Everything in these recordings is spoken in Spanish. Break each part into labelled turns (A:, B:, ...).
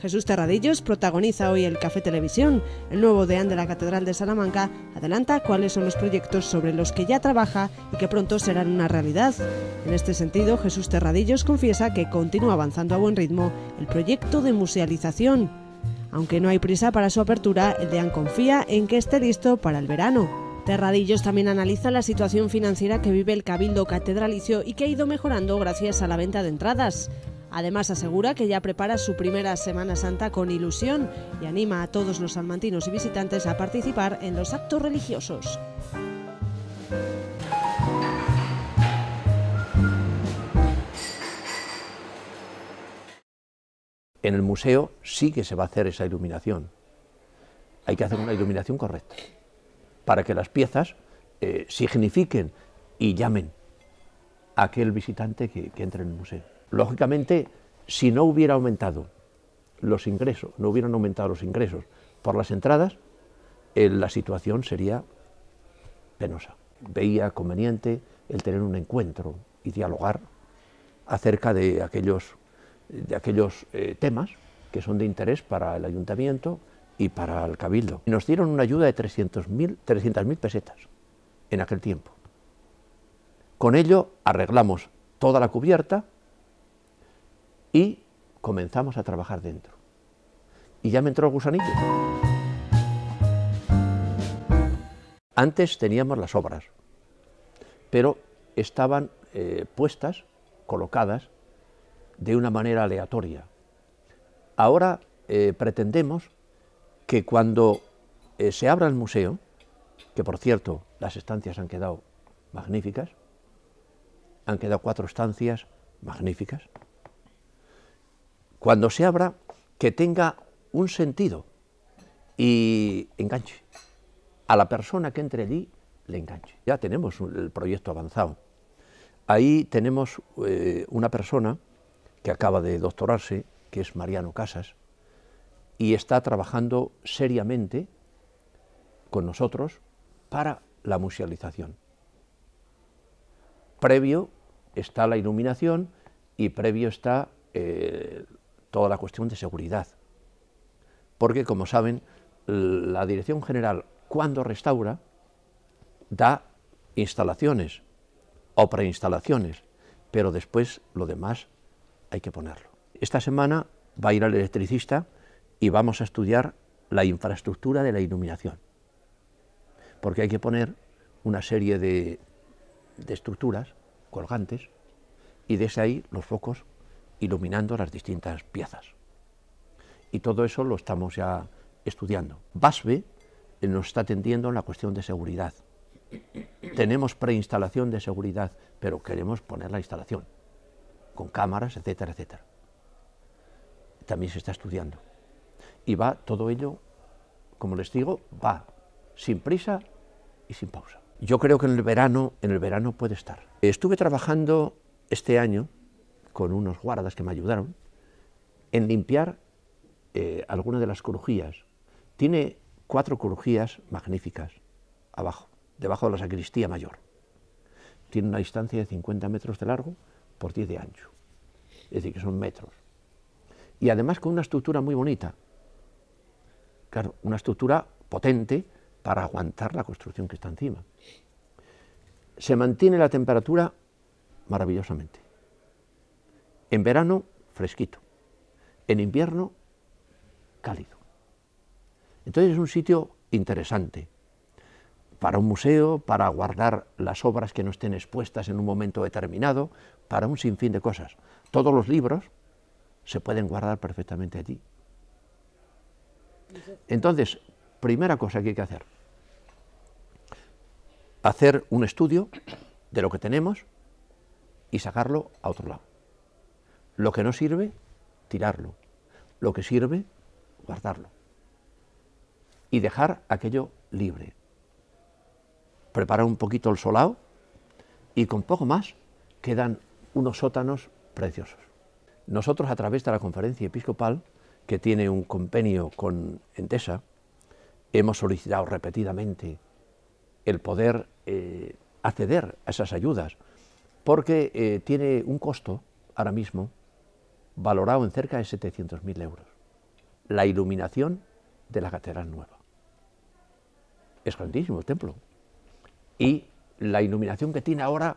A: Jesús Terradillos protagoniza hoy el Café Televisión. El nuevo deán de la Catedral de Salamanca adelanta cuáles son los proyectos sobre los que ya trabaja y que pronto serán una realidad. En este sentido, Jesús Terradillos confiesa que continúa avanzando a buen ritmo el proyecto de musealización. Aunque no hay prisa para su apertura, el deán confía en que esté listo para el verano. Terradillos también analiza la situación financiera que vive el Cabildo Catedralicio y que ha ido mejorando gracias a la venta de entradas. Además asegura que ya prepara su primera Semana Santa con ilusión y anima a todos los salmantinos y visitantes a participar en los actos religiosos. En el museo sí que se va a hacer esa iluminación. Hay que hacer una iluminación correcta para que las piezas eh, signifiquen y llamen a aquel visitante que, que entre en el museo. Lógicamente, si no hubiera aumentado los ingresos, no hubieran aumentado los ingresos por las entradas, eh, la situación sería penosa. Veía conveniente el tener un encuentro y dialogar acerca de aquellos, de aquellos eh, temas que son de interés para el ayuntamiento y para el cabildo. Y nos dieron una ayuda de 300.000 pesetas en aquel tiempo. Con ello arreglamos toda la cubierta, y comenzamos a trabajar dentro. Y ya me entró el gusanillo. Antes teníamos las obras, pero estaban eh, puestas, colocadas, de una manera aleatoria. Ahora eh, pretendemos que cuando eh, se abra el museo, que por cierto las estancias han quedado magníficas, han quedado cuatro estancias magníficas, cuando se abra, que tenga un sentido y enganche. A la persona que entre allí, le enganche. Ya tenemos el proyecto avanzado. Ahí tenemos eh, una persona que acaba de doctorarse, que es Mariano Casas, y está trabajando seriamente con nosotros para la musealización. Previo está la iluminación y previo está eh, toda la cuestión de seguridad. Porque, como saben, la Dirección General, cuando restaura, da instalaciones o preinstalaciones, pero después lo demás hay que ponerlo. Esta semana va a ir al electricista y vamos a estudiar la infraestructura de la iluminación, porque hay que poner una serie de, de estructuras colgantes y desde ahí los focos iluminando las distintas piezas. Y todo eso lo estamos ya estudiando. BASBE nos está atendiendo en la cuestión de seguridad. Tenemos preinstalación de seguridad, pero queremos poner la instalación con cámaras, etcétera, etcétera. También se está estudiando. Y va todo ello, como les digo, va sin prisa y sin pausa. Yo creo que en el verano, en el verano puede estar. Estuve trabajando este año con unos guardas que me ayudaron, en limpiar eh, alguna de las crujías. Tiene cuatro crujías magníficas abajo, debajo de la sacristía mayor. Tiene una distancia de 50 metros de largo por 10 de ancho, es decir, que son metros. Y además con una estructura muy bonita, claro, una estructura potente para aguantar la construcción que está encima. Se mantiene la temperatura maravillosamente. En verano, fresquito. En invierno, cálido. Entonces es un sitio interesante para un museo, para guardar las obras que no estén expuestas en un momento determinado, para un sinfín de cosas. Todos los libros se pueden guardar perfectamente allí. Entonces, primera cosa que hay que hacer, hacer un estudio de lo que tenemos y sacarlo a otro lado. Lo que no sirve, tirarlo. Lo que sirve, guardarlo. Y dejar aquello libre. Preparar un poquito el solao y con poco más quedan unos sótanos preciosos. Nosotros a través de la conferencia episcopal, que tiene un convenio con Entesa, hemos solicitado repetidamente el poder eh, acceder a esas ayudas, porque eh, tiene un costo ahora mismo valorado en cerca de 700.000 euros. La iluminación de la Catedral Nueva. Es grandísimo el templo. Y la iluminación que tiene ahora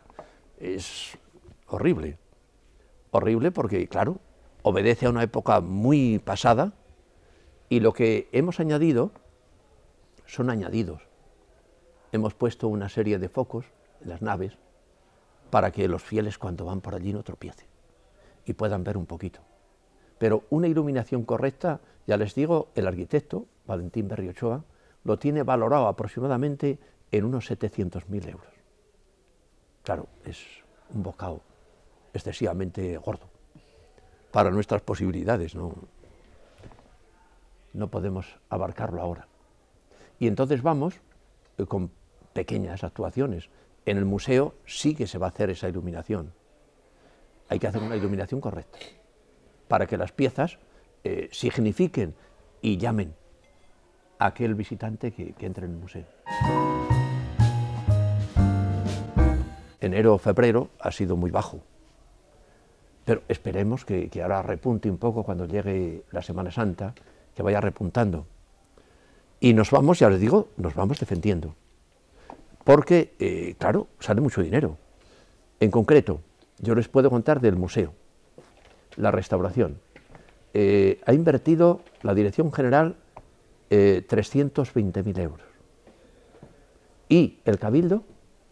A: es horrible. Horrible porque, claro, obedece a una época muy pasada y lo que hemos añadido son añadidos. Hemos puesto una serie de focos en las naves para que los fieles cuando van por allí no tropiecen y puedan ver un poquito. Pero una iluminación correcta, ya les digo, el arquitecto, Valentín Berriochoa, lo tiene valorado aproximadamente en unos 700.000 euros. Claro, es un bocado excesivamente gordo para nuestras posibilidades, no, no podemos abarcarlo ahora. Y entonces vamos eh, con pequeñas actuaciones. En el museo sí que se va a hacer esa iluminación hay que hacer una iluminación correcta para que las piezas eh, signifiquen y llamen a aquel visitante que, entre en el museo. Enero o febrero ha sido muy bajo, pero esperemos que, ahora repunte un poco cuando llegue la Semana Santa, que vaya repuntando. Y nos vamos, ya les digo, nos vamos defendiendo. Porque, eh, claro, sale mucho dinero. En concreto, yo les puedo contar del museo, la restauración. Eh, ha invertido la Dirección General 320.000 eh, euros. Y el Cabildo,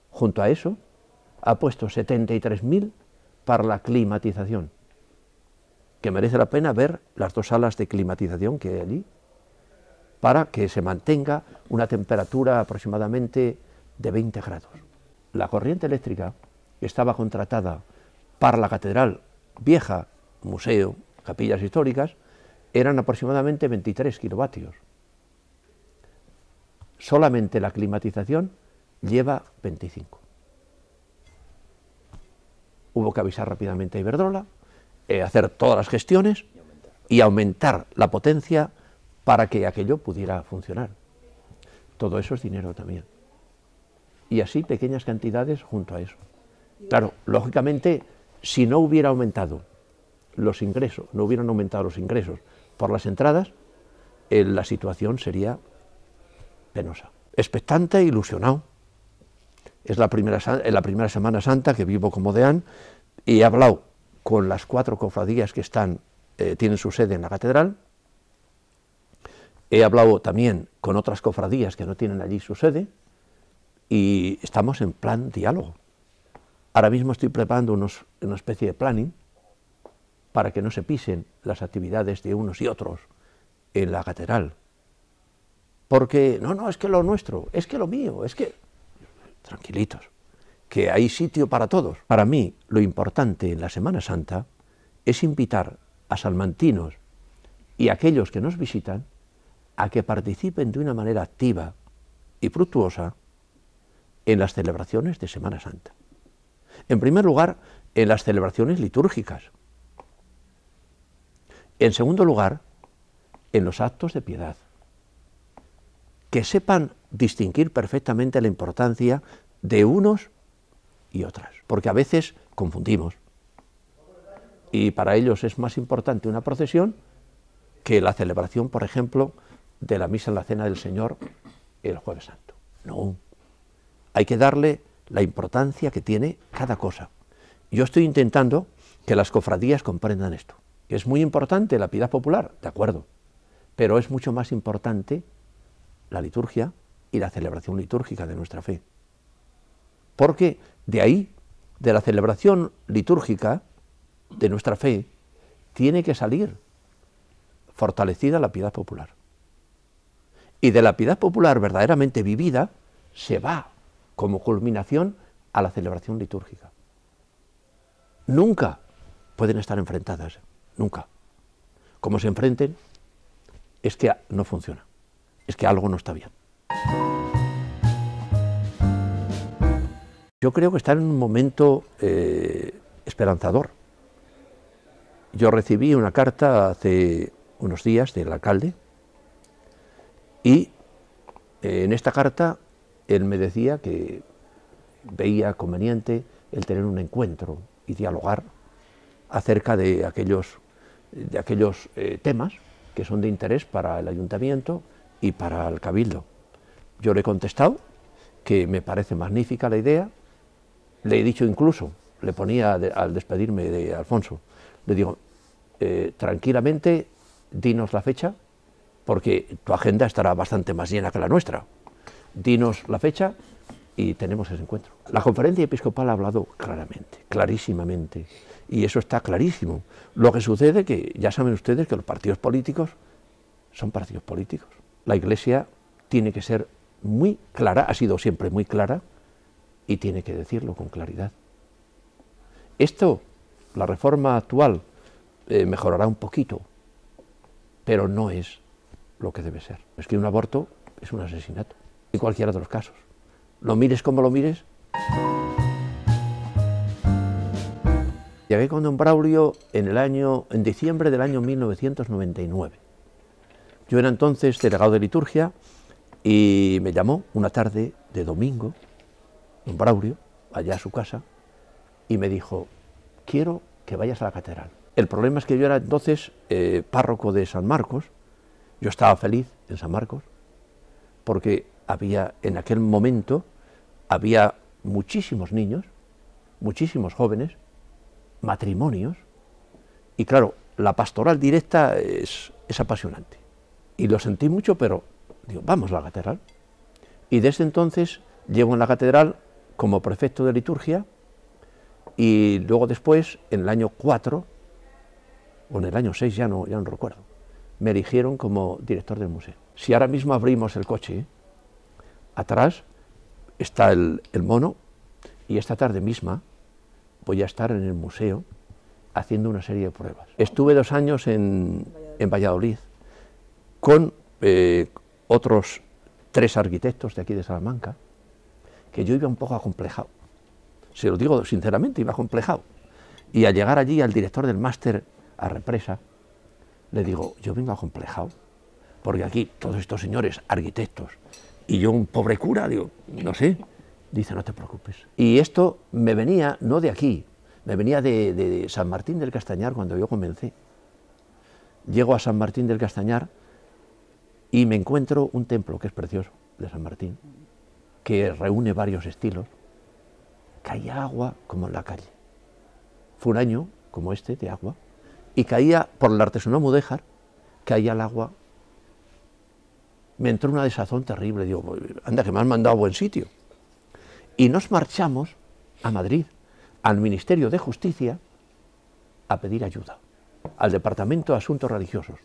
A: junto a eso, ha puesto 73.000 para la climatización, que merece la pena ver las dos salas de climatización que hay allí, para que se mantenga una temperatura aproximadamente de 20 grados. La corriente eléctrica estaba contratada para la catedral vieja, museo, capillas históricas, eran aproximadamente 23 kilovatios. Solamente la climatización lleva 25. Hubo que avisar rápidamente a Iberdrola, eh, hacer todas las gestiones y aumentar la potencia para que aquello pudiera funcionar. Todo eso es dinero también. Y así pequeñas cantidades junto a eso. Claro, lógicamente si no hubiera aumentado los ingresos, no hubieran aumentado los ingresos por las entradas, eh, la situación sería penosa. Expectante e ilusionado. Es la primera, eh, la primera Semana Santa que vivo como deán y he hablado con las cuatro cofradías que están, eh, tienen su sede en la catedral. He hablado también con otras cofradías que no tienen allí su sede y estamos en plan diálogo. Ahora mismo estoy preparando una especie de planning para que no se pisen las actividades de unos y otros en la catedral. Porque, no, no, es que lo nuestro, es que lo mío, es que... Tranquilitos, que hay sitio para todos. Para mí, lo importante en la Semana Santa es invitar a salmantinos y a aquellos que nos visitan a que participen de una manera activa y fructuosa en las celebraciones de Semana Santa. En primer lugar, en las celebraciones litúrgicas. En segundo lugar, en los actos de piedad. Que sepan distinguir perfectamente la importancia de unos y otras, porque a veces confundimos. Y para ellos es más importante una procesión que la celebración, por ejemplo, de la misa en la cena del Señor el jueves santo. No, hay que darle la importancia que tiene cada cosa. Yo estoy intentando que las cofradías comprendan esto. Es muy importante la piedad popular, de acuerdo, pero es mucho más importante la liturgia y la celebración litúrgica de nuestra fe. Porque de ahí, de la celebración litúrgica de nuestra fe, tiene que salir fortalecida la piedad popular. Y de la piedad popular verdaderamente vivida se va como culminación a la celebración litúrgica. Nunca pueden estar enfrentadas, nunca. Como se enfrenten, es que no funciona, es que algo no está bien. Yo creo que está en un momento eh, esperanzador. Yo recibí una carta hace unos días del alcalde y eh, en esta carta él me decía que veía conveniente el tener un encuentro y dialogar acerca de aquellos, de aquellos eh, temas que son de interés para el ayuntamiento y para el cabildo. Yo le he contestado que me parece magnífica la idea, le he dicho incluso, le ponía al despedirme de Alfonso, le digo, eh, tranquilamente dinos la fecha porque tu agenda estará bastante más llena que la nuestra dinos la fecha y tenemos ese encuentro. La conferencia episcopal ha hablado claramente, clarísimamente, y eso está clarísimo. Lo que sucede que ya saben ustedes que los partidos políticos son partidos políticos. La Iglesia tiene que ser muy clara, ha sido siempre muy clara, y tiene que decirlo con claridad. Esto, la reforma actual, eh, mejorará un poquito, pero no es lo que debe ser. Es que un aborto es un asesinato y cualquiera de los casos. Lo mires como lo mires. Llegué con don Braulio en, el año, en diciembre del año 1999. Yo era entonces delegado de liturgia y me llamó una tarde de domingo, don Braulio, allá a su casa, y me dijo, quiero que vayas a la catedral. El problema es que yo era entonces eh, párroco de San Marcos, yo estaba feliz en San Marcos, porque había en aquel momento había muchísimos niños, muchísimos jóvenes, matrimonios, y claro, la pastoral directa es, apasionante. Y lo sentí mucho, pero digo, vamos a la catedral. Y desde entonces llego en la catedral como prefecto de liturgia y luego después, en el año 4, o en el año 6, ya no, ya no recuerdo, me eligieron como director del museo. Si ahora mismo abrimos el coche, ¿eh? Atrás está el, mono y esta tarde misma voy a estar en el museo haciendo una serie de pruebas. Estuve dos años en, Valladolid con eh, otros tres arquitectos de aquí de Salamanca, que yo iba un poco acomplejado. Se lo digo sinceramente, iba acomplejado. Y al llegar allí al director del máster a Represa, le digo, yo vengo acomplejado, porque aquí todos estos señores arquitectos y yo, un pobre cura, digo, no sé. Dice, no te preocupes. Y esto me venía no de aquí, me venía de, San Martín del Castañar cuando yo comencé. Llego a San Martín del Castañar y me encuentro un templo que es precioso, de San Martín, que reúne varios estilos, caía agua como en la calle. Fue un año como este de agua, y caía por el de mudéjar, caía el agua me entró una desazón terrible. Digo, anda, que me han mandado a buen sitio. Y nos marchamos a Madrid, al Ministerio de Justicia, a pedir ayuda, al Departamento de Asuntos Religiosos.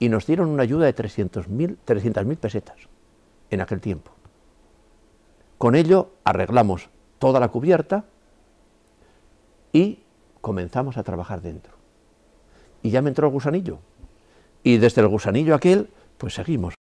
A: Y nos dieron una ayuda de 300.000 pesetas en aquel tiempo. Con ello arreglamos toda la cubierta y comenzamos a trabajar dentro. Y ya me entró el gusanillo. Y desde el gusanillo aquel, pues seguimos.